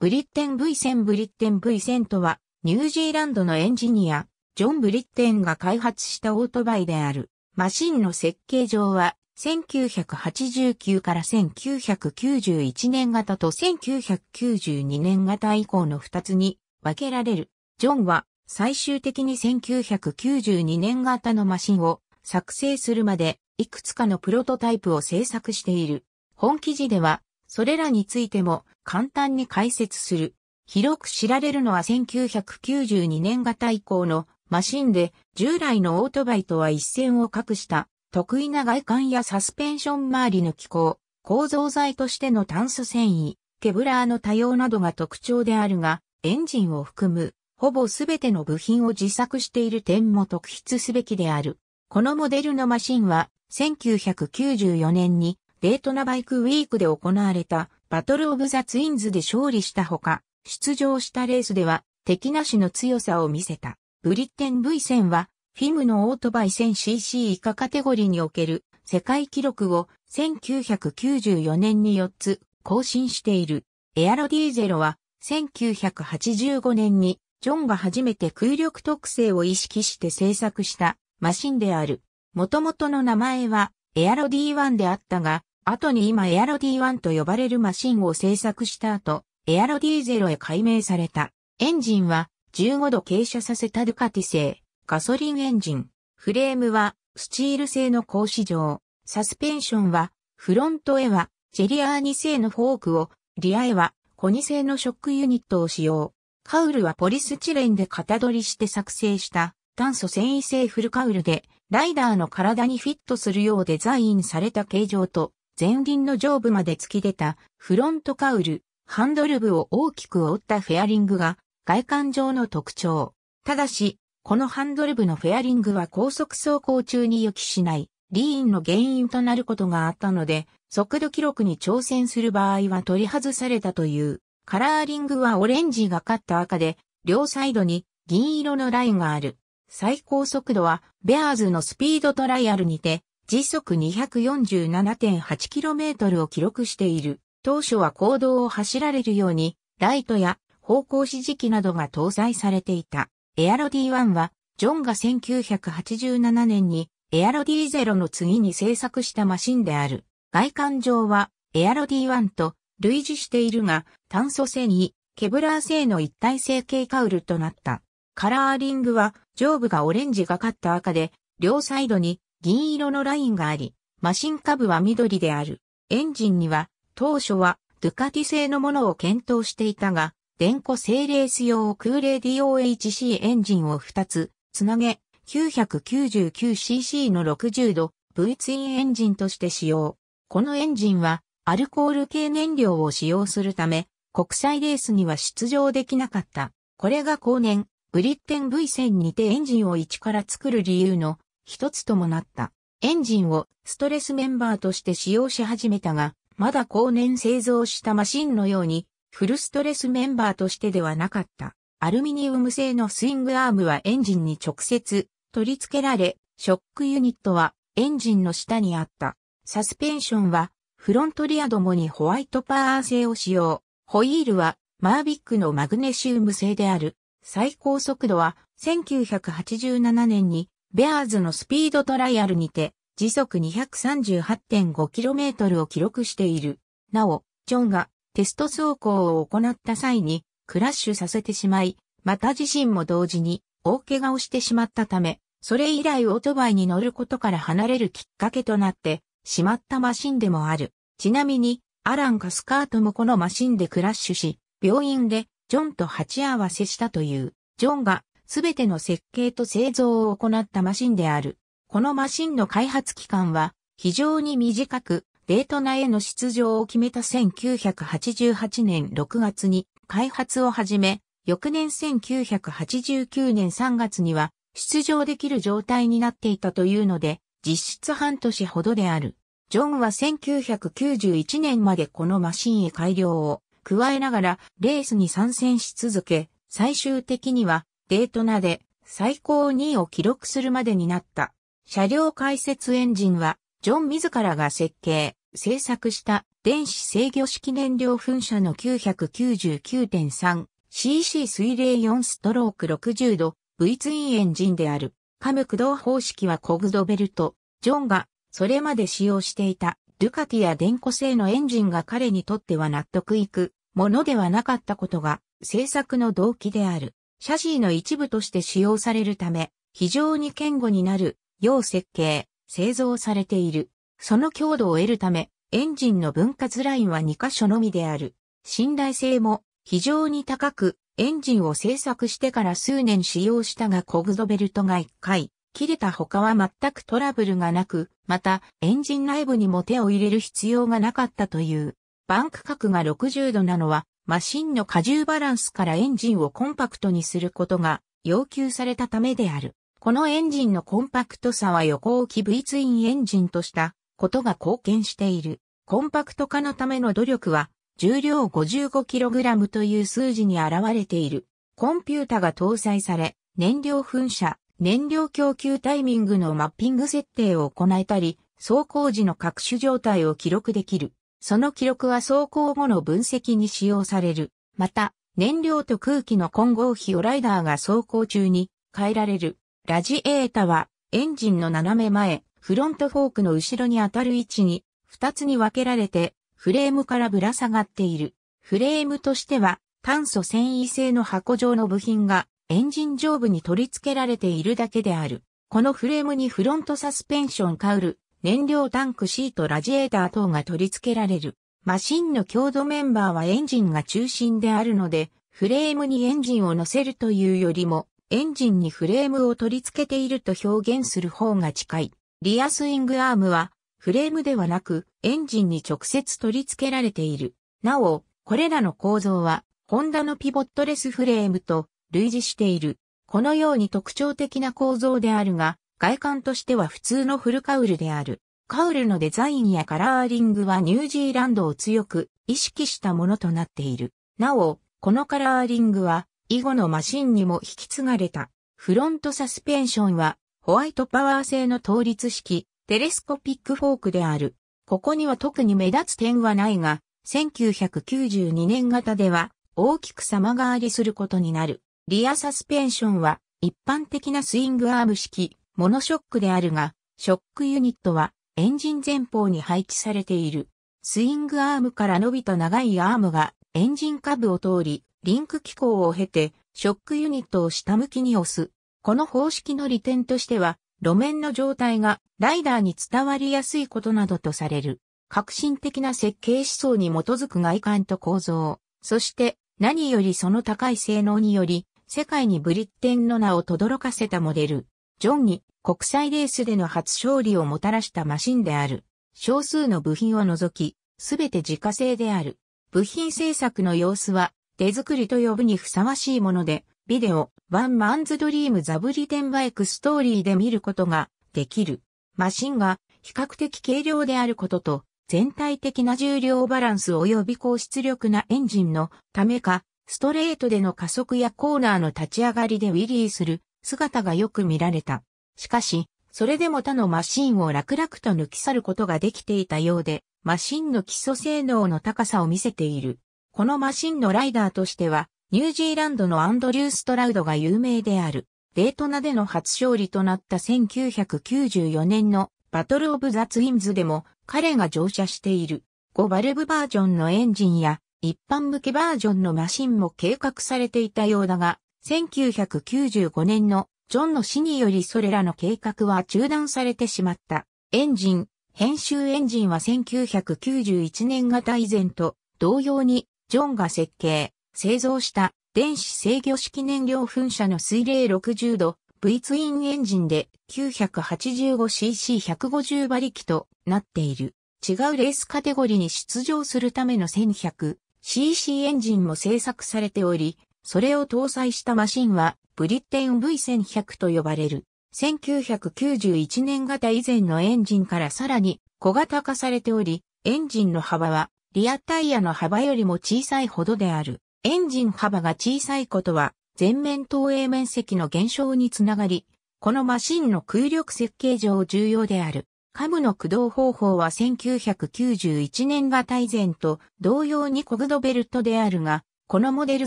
ブリッテン V 線ブリッテン V 線とは、ニュージーランドのエンジニア、ジョン・ブリッテンが開発したオートバイである。マシンの設計上は、1989から1991年型と1992年型以降の2つに分けられる。ジョンは最終的に1992年型のマシンを作成するまでいくつかのプロトタイプを制作している。本記事ではそれらについても簡単に解説する。広く知られるのは1992年型以降のマシンで従来のオートバイとは一線を画した得意な外観やサスペンション周りの機構、構造材としての炭素繊維、ケブラーの多様などが特徴であるが、エンジンを含むほぼすべての部品を自作している点も特筆すべきである。このモデルのマシンは1994年にデートナバイクウィークで行われたバトルオブザツインズで勝利したほか、出場したレースでは敵なしの強さを見せた。ブリッテン V 0は、フィムのオートバイ 1000cc 以下カテゴリーにおける世界記録を1994年に4つ更新している。エアロディーゼロは1985年にジョンが初めて空力特性を意識して制作したマシンである。もともとの名前はエアロ D1 であったが、後に今エアロ D1 と呼ばれるマシンを製作した後、エアロ D0 へ改名された。エンジンは15度傾斜させたドゥカティ製、ガソリンエンジン。フレームはスチール製の格子状。サスペンションはフロントへはジェリアーニ製のフォークを、リアへはコニ製のショックユニットを使用。カウルはポリスチレンで型取りして作成した炭素繊維製フルカウルで、ライダーの体にフィットするようデザインされた形状と前輪の上部まで突き出たフロントカウル、ハンドル部を大きく折ったフェアリングが外観上の特徴。ただし、このハンドル部のフェアリングは高速走行中に予期しない、リーンの原因となることがあったので、速度記録に挑戦する場合は取り外されたという。カラーリングはオレンジがかった赤で、両サイドに銀色のラインがある。最高速度は、ベアーズのスピードトライアルにて、時速 247.8km を記録している。当初は公道を走られるように、ライトや方向指示器などが搭載されていた。エアロ D1 は、ジョンが1987年にエアロ D0 の次に製作したマシンである。外観上は、エアロ D1 と類似しているが、炭素繊維、ケブラー製の一体成形カウルとなった。カラーリングは、上部がオレンジがかった赤で、両サイドに銀色のラインがあり、マシン下部は緑である。エンジンには、当初は、ドゥカティ製のものを検討していたが、電子製。レース用空冷 DOHC エンジンを2つ、つなげ、999cc の60度 V ツインエンジンとして使用。このエンジンは、アルコール系燃料を使用するため、国際レースには出場できなかった。これが後年、ブリッテン V 0にてエンジンを一から作る理由の一つともなった。エンジンをストレスメンバーとして使用し始めたが、まだ後年製造したマシンのように、フルストレスメンバーとしてではなかった。アルミニウム製のスイングアームはエンジンに直接取り付けられ、ショックユニットはエンジンの下にあった。サスペンションはフロントリアどもにホワイトパワー製を使用。ホイールはマービックのマグネシウム製である。最高速度は1987年にベアーズのスピードトライアルにて、時速 238.5km を記録している。なお、ジョンがテスト走行を行った際にクラッシュさせてしまい、また自身も同時に大怪我をしてしまったため、それ以来オートバイに乗ることから離れるきっかけとなってしまったマシンでもある。ちなみに、アラン・カスカートもこのマシンでクラッシュし、病院でジョンと鉢合わせしたという。ジョンがすべての設計と製造を行ったマシンである。このマシンの開発期間は非常に短く、デートナへの出場を決めた1988年6月に開発を始め、翌年1989年3月には出場できる状態になっていたというので、実質半年ほどである。ジョンは1991年までこのマシンへ改良を加えながらレースに参戦し続け、最終的にはデートナで最高2位を記録するまでになった。車両解説エンジンは、ジョン自らが設計、製作した電子制御式燃料噴射の 999.3cc 水冷4ストローク60度 V ツインエンジンである。カム駆動方式はコグドベルト。ジョンがそれまで使用していたドゥカティや電子製のエンジンが彼にとっては納得いくものではなかったことが製作の動機である。シャシーの一部として使用されるため、非常に堅固になる、よう設計、製造されている。その強度を得るため、エンジンの分割ラインは2箇所のみである。信頼性も非常に高く、エンジンを製作してから数年使用したがコグドベルトが1回、切れた他は全くトラブルがなく、また、エンジン内部にも手を入れる必要がなかったという。バンク角が60度なのは、マシンの荷重バランスからエンジンをコンパクトにすることが要求されたためである。このエンジンのコンパクトさは横置き V ツインエンジンとしたことが貢献している。コンパクト化のための努力は重量 55kg という数字に現れている。コンピュータが搭載され、燃料噴射、燃料供給タイミングのマッピング設定を行えたり、走行時の各種状態を記録できる。その記録は走行後の分析に使用される。また、燃料と空気の混合比をライダーが走行中に変えられる。ラジエータは、エンジンの斜め前、フロントフォークの後ろに当たる位置に、二つに分けられて、フレームからぶら下がっている。フレームとしては、炭素繊維製の箱状の部品が、エンジン上部に取り付けられているだけである。このフレームにフロントサスペンションカウル、燃料タンクシートラジエーター等が取り付けられる。マシンの強度メンバーはエンジンが中心であるので、フレームにエンジンを乗せるというよりも、エンジンにフレームを取り付けていると表現する方が近い。リアスイングアームは、フレームではなく、エンジンに直接取り付けられている。なお、これらの構造は、ホンダのピボットレスフレームと類似している。このように特徴的な構造であるが、外観としては普通のフルカウルである。カウルのデザインやカラーリングはニュージーランドを強く意識したものとなっている。なお、このカラーリングは以後のマシンにも引き継がれた。フロントサスペンションはホワイトパワー製の倒立式テレスコピックフォークである。ここには特に目立つ点はないが、1992年型では大きく様変わりすることになる。リアサスペンションは一般的なスイングアーム式モノショックであるが、ショックユニットはエンジン前方に配置されている。スイングアームから伸びた長いアームがエンジン下部を通り、リンク機構を経て、ショックユニットを下向きに押す。この方式の利点としては、路面の状態がライダーに伝わりやすいことなどとされる。革新的な設計思想に基づく外観と構造、そして何よりその高い性能により、世界にブリッテンの名を轟かせたモデル。ジョンに国際レースでの初勝利をもたらしたマシンである。少数の部品を除き、すべて自家製である。部品製作の様子は手作りと呼ぶにふさわしいもので、ビデオ、ワンマンズドリームザブリテンバイクストーリーで見ることができる。マシンが比較的軽量であることと、全体的な重量バランス及び高出力なエンジンのためか、ストレートでの加速やコーナーの立ち上がりでウィリーする姿がよく見られた。しかし、それでも他のマシンを楽々と抜き去ることができていたようで、マシンの基礎性能の高さを見せている。このマシンのライダーとしては、ニュージーランドのアンドリュー・ストラウドが有名である。デートナでの初勝利となった1994年のバトル・オブ・ザ・ツインズでも彼が乗車している。5バルブバージョンのエンジンや一般向けバージョンのマシンも計画されていたようだが、1995年のジョンの死によりそれらの計画は中断されてしまった。エンジン、編集エンジンは1991年型以前と同様にジョンが設計、製造した電子制御式燃料噴射の水冷60度 V ツインエンジンで 985cc150 馬力となっている。違うレースカテゴリーに出場するための 1100cc エンジンも製作されており、それを搭載したマシンは、ブリッテン V1100 と呼ばれる。1991年型以前のエンジンからさらに小型化されており、エンジンの幅はリアタイヤの幅よりも小さいほどである。エンジン幅が小さいことは全面投影面積の減少につながり、このマシンの空力設計上重要である。カムの駆動方法は1991年型以前と同様にコグドベルトであるが、このモデル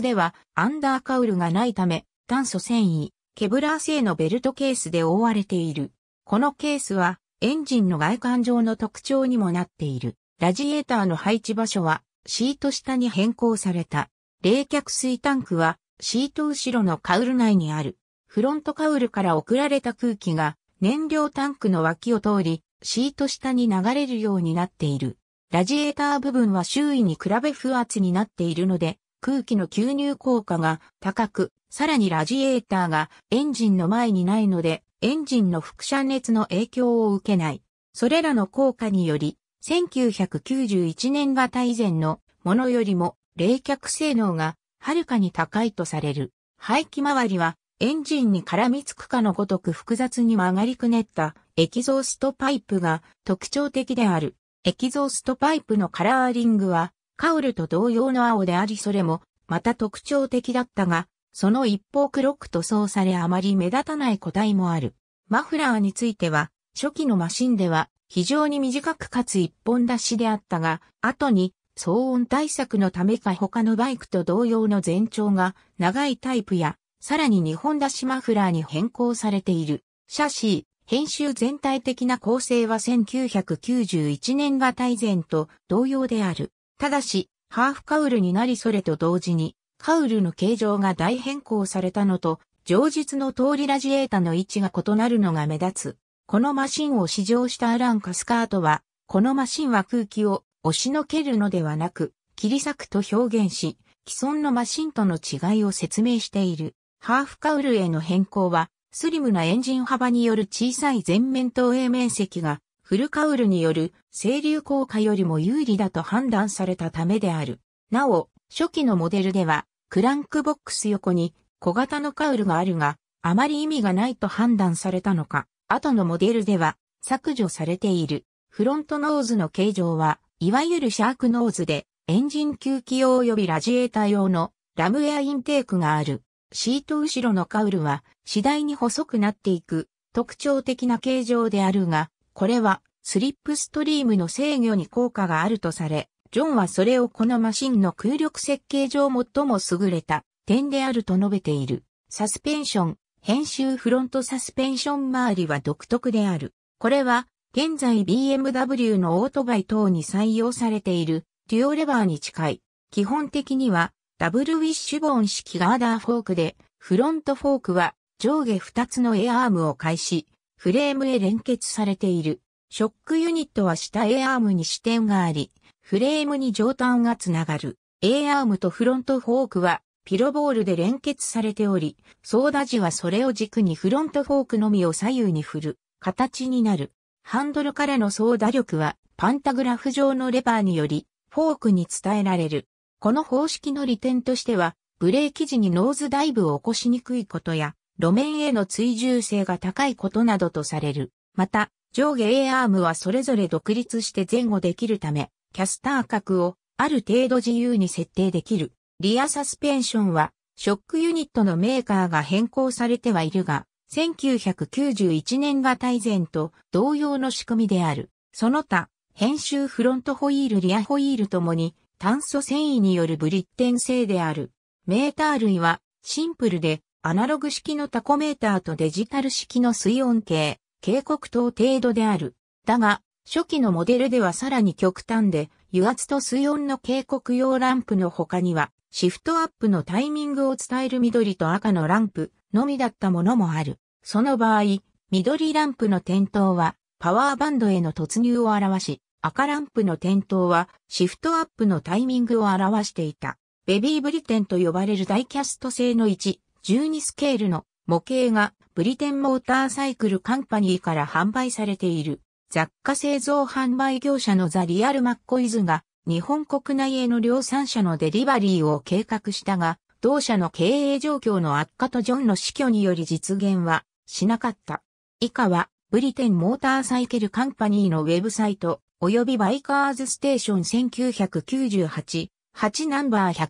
ではアンダーカウルがないため、炭素繊維、ケブラー製のベルトケースで覆われている。このケースはエンジンの外観上の特徴にもなっている。ラジエーターの配置場所はシート下に変更された。冷却水タンクはシート後ろのカウル内にある。フロントカウルから送られた空気が燃料タンクの脇を通り、シート下に流れるようになっている。ラジエーター部分は周囲に比べ不圧になっているので、空気の吸入効果が高く、さらにラジエーターがエンジンの前にないので、エンジンの輻射熱の影響を受けない。それらの効果により、1991年型以前のものよりも冷却性能がはるかに高いとされる。排気周りはエンジンに絡みつくかのごとく複雑に曲がりくねったエキゾーストパイプが特徴的である。エキゾーストパイプのカラーリングはカウルと同様の青でありそれも、また特徴的だったが、その一方黒く塗装されあまり目立たない個体もある。マフラーについては、初期のマシンでは非常に短くかつ一本出しであったが、後に騒音対策のためか他のバイクと同様の全長が長いタイプや、さらに二本出しマフラーに変更されている。シャシー、編集全体的な構成は1991年が大前と同様である。ただし、ハーフカウルになりそれと同時に、カウルの形状が大変更されたのと、上述の通りラジエータの位置が異なるのが目立つ。このマシンを試乗したアラン・カスカートは、このマシンは空気を押しのけるのではなく、切り裂くと表現し、既存のマシンとの違いを説明している。ハーフカウルへの変更は、スリムなエンジン幅による小さい全面投影面積がフルカウルによる清流効果よりも有利だと判断されたためである。なお、初期のモデルでは、クランクボックス横に小型のカウルがあるが、あまり意味がないと判断されたのか、後のモデルでは削除されている。フロントノーズの形状は、いわゆるシャークノーズで、エンジン吸気用及びラジエーター用のラムエアインテークがある。シート後ろのカウルは次第に細くなっていく特徴的な形状であるが、これはスリップストリームの制御に効果があるとされ、ジョンはそれをこのマシンの空力設計上最も優れた点であると述べている。サスペンション、編集フロントサスペンション周りは独特である。これは現在 BMW のオートバイ等に採用されているデュオレバーに近い。基本的にはダブルウィッシュボーン式ガーダーフォークで、フロントフォークは上下2つのエアームを開始。フレームへ連結されている。ショックユニットは下 A アームに支点があり、フレームに上端がつながる。A アームとフロントフォークはピロボールで連結されており、ソーダ時はそれを軸にフロントフォークのみを左右に振る形になる。ハンドルからのソーダ力はパンタグラフ上のレバーによりフォークに伝えられる。この方式の利点としては、ブレーキ時にノーズダイブを起こしにくいことや、路面への追従性が高いことなどとされる。また、上下 A アームはそれぞれ独立して前後できるため、キャスター角をある程度自由に設定できる。リアサスペンションは、ショックユニットのメーカーが変更されてはいるが、1991年が以前と同様の仕組みである。その他、編集フロントホイールリアホイールともに炭素繊維によるブリッテン製である。メーター類はシンプルでアナログ式のタコメーターとデジタル式の水温計、警告等程度である。だが、初期のモデルではさらに極端で、油圧と水温の警告用ランプの他には、シフトアップのタイミングを伝える緑と赤のランプのみだったものもある。その場合、緑ランプの点灯はパワーバンドへの突入を表し、赤ランプの点灯はシフトアップのタイミングを表していた。ベビーブリテンと呼ばれるダイキャスト製の1 12スケールの模型がブリテンモーターサイクルカンパニーから販売されている雑貨製造販売業者のザ・リアル・マッコイズが日本国内への量産車のデリバリーを計画したが、同社の経営状況の悪化とジョンの死去により実現はしなかった。以下はブリテンモーターサイケルカンパニーのウェブサイト及びバイカーズステーション1998 8ナンバー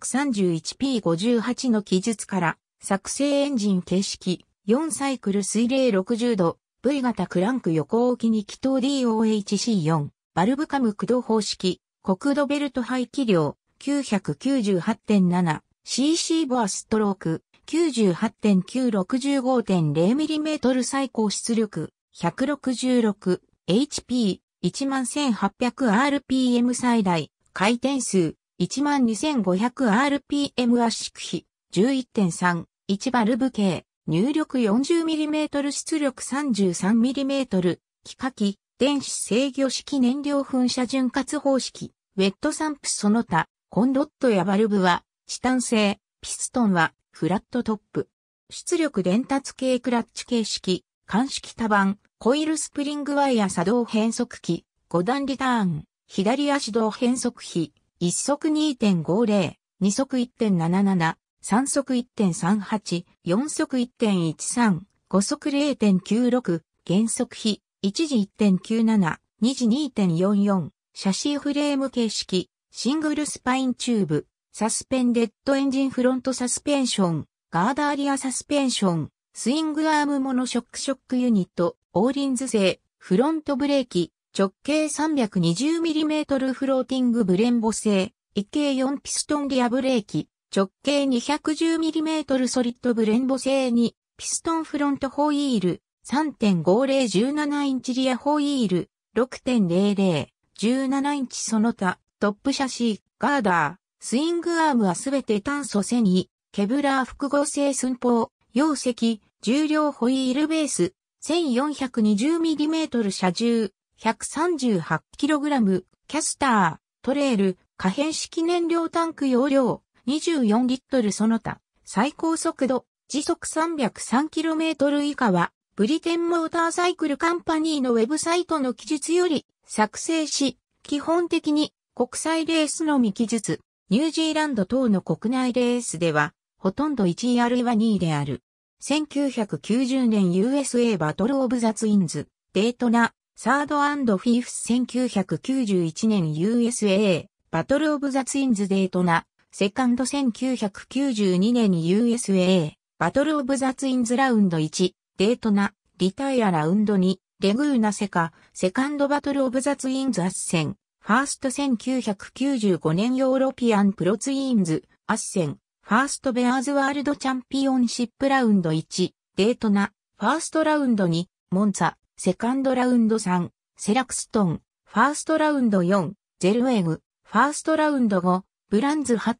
131P58 の記述から作成エンジン形式、4サイクル水冷60度、V 型クランク横置きに気筒 DOHC4、バルブカム駆動方式、国土ベルト排気量 998.7cc ボアストローク 98.965.0mm 最高出力 166HP11800rpm 最大回転数 12500rpm 圧縮比11.3 1バルブ系、入力 40mm 出力 33mm、気化器、電子制御式燃料噴射潤滑方式、ウェットサンプその他、コンロットやバルブは、チタン製、ピストンは、フラットトップ。出力伝達系クラッチ形式、鑑式多板、コイルスプリングワイヤ作動変速機、5段リターン、左足動変速比、1速2.50、2速1.77、3速1.38、4速1.13、5速0.96、減速比、1時1.97、2時2.44、シャシーフレーム形式、シングルスパインチューブ、サスペンデッドエンジンフロントサスペンション、ガーダーリアサスペンション、スイングアームモノショックショックユニット、オーリンズ製、フロントブレーキ、直径 320mm フローティングブレンボ製、一系4ピストンリアブレーキ、直径 210mm ソリッドブレンボ製に、ピストンフロントホイール、3.5017インチリアホイール、6.00、17インチその他、トップシャシー、ガーダー、スイングアームはすべて炭素繊維、ケブラー複合性寸法、容積、重量ホイールベース、1420mm 車重、138kg、キャスター、トレール、可変式燃料タンク容量、24リットルその他、最高速度、時速 303km 以下は、ブリテンモーターサイクルカンパニーのウェブサイトの記述より作成し、基本的に国際レースのみ記述、ニュージーランド等の国内レースでは、ほとんど1位あるいは2位である。1990年 USA バトルオブザツインズ、デートナ、サードフィーフス1991年 USA バトルオブザツインズデートナ、セカンド1992年に USA バトルオブザツインズラウンド1デートナリタイアラウンド2レグーナセカセカンドバトルオブザツインズアッセンファースト1995年ヨーロピアンプロツインズアッセンファーストベアーズワールドチャンピオンシップラウンド1デートナファーストラウンド2モンツァセカンドラウンド3セラクストンファーストラウンド4ゼルウェグファーストラウンド5ブランズ・8、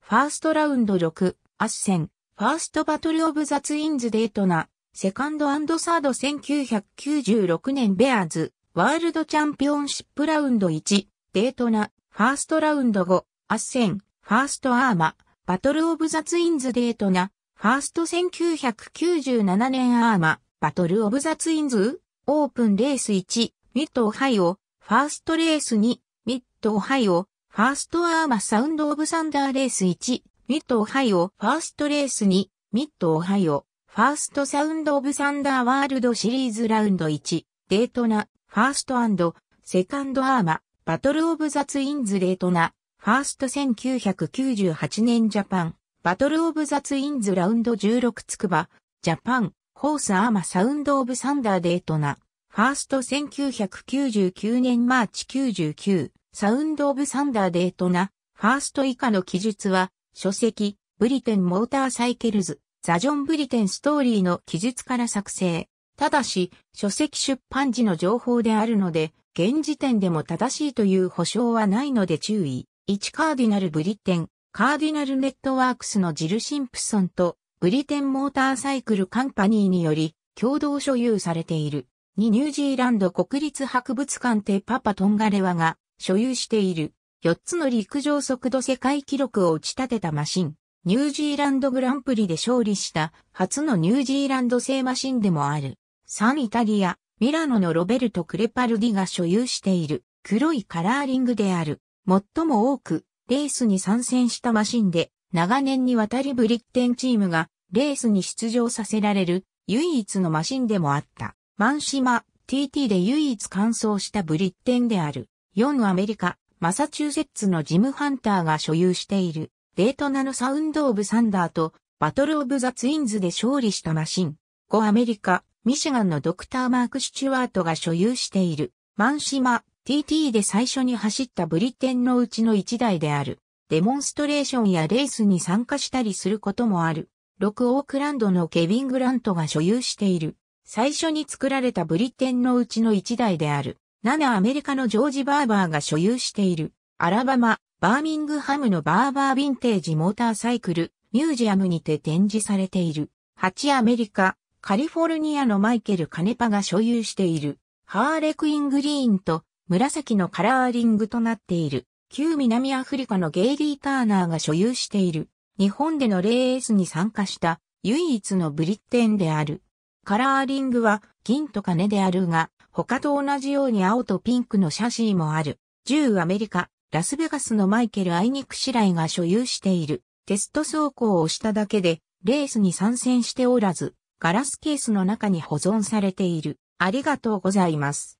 ファーストラウンド6、アッセン、ファーストバトル・オブ・ザ・ツインズ・デートナ、セカンドサード1996年ベアーズ、ワールドチャンピオンシップラウンド1、デートナ、ファーストラウンド5、アッセン、ファーストアーマ、バトルオブザツインズデートナ、ファースト1997年アーマ、バトルオブザツインズ、オープンレース1、ミッドオハイオ、ファーストレース2、ミッドオハイオ、ファーストアーマサウンドオブサンダーレース1、ミッドオハイオ、ファーストレース2、ミッドオハイオ、ファーストサウンドオブサンダーワールドシリーズラウンド1、デートナ、ファーストセカンドアーマ、バトルオブザツインズデートナ、ファースト1998年ジャパン、バトルオブザツインズラウンド16つくば、ジャパン、ホースアーマサウンドオブサンダーデートナ、ファースト1999年マーチ99、サウンド・オブ・サンダー・デートな、ファースト以下の記述は、書籍、ブリテン・モーター・サイケルズ、ザ・ジョン・ブリテン・ストーリーの記述から作成。ただし、書籍出版時の情報であるので、現時点でも正しいという保証はないので注意。1カーディナル・ブリテン、カーディナル・ネットワークスのジル・シンプソンと、ブリテン・モーター・サイクル・カンパニーにより、共同所有されている。2ニュージーランド国立博物館でパパトンガレワが所有している4つの陸上速度世界記録を打ち立てたマシン、ニュージーランドグランプリで勝利した初のニュージーランド製マシンでもある。サンイタリア、ミラノのロベルト・クレパルディが所有している黒いカラーリングである。最も多くレースに参戦したマシンで長年にわたりブリッテンチームがレースに出場させられる唯一のマシンでもあった。マンシマ TT で唯一完走したブリッテンである。4アメリカ、マサチューセッツのジム・ハンターが所有している、デートナのサウンド・オブ・サンダーと、バトル・オブ・ザ・ツインズで勝利したマシン。5アメリカ、ミシガンのドクター・マーク・シチュワートが所有している、マンシマ、TT で最初に走ったブリテンのうちの1台である。デモンストレーションやレースに参加したりすることもある。6オークランドのケビン・グラントが所有している。最初に作られたブリテンのうちの1台である。7アメリカのジョージ・バーバーが所有している、アラバマ、バーミングハムのバーバーヴィンテージモーターサイクル、ミュージアムにて展示されている。8アメリカ、カリフォルニアのマイケル・カネパが所有している、ハーレクイングリーンと紫のカラーリングとなっている、旧南アフリカのゲイリー・ターナーが所有している、日本でのレースに参加した唯一のブリッテンである。カラーリングは銀と金であるが、他と同じように青とピンクのシャシーもある。銃アメリカ、ラスベガスのマイケル・アイニクシライが所有している。テスト走行をしただけで、レースに参戦しておらず、ガラスケースの中に保存されている。ありがとうございます。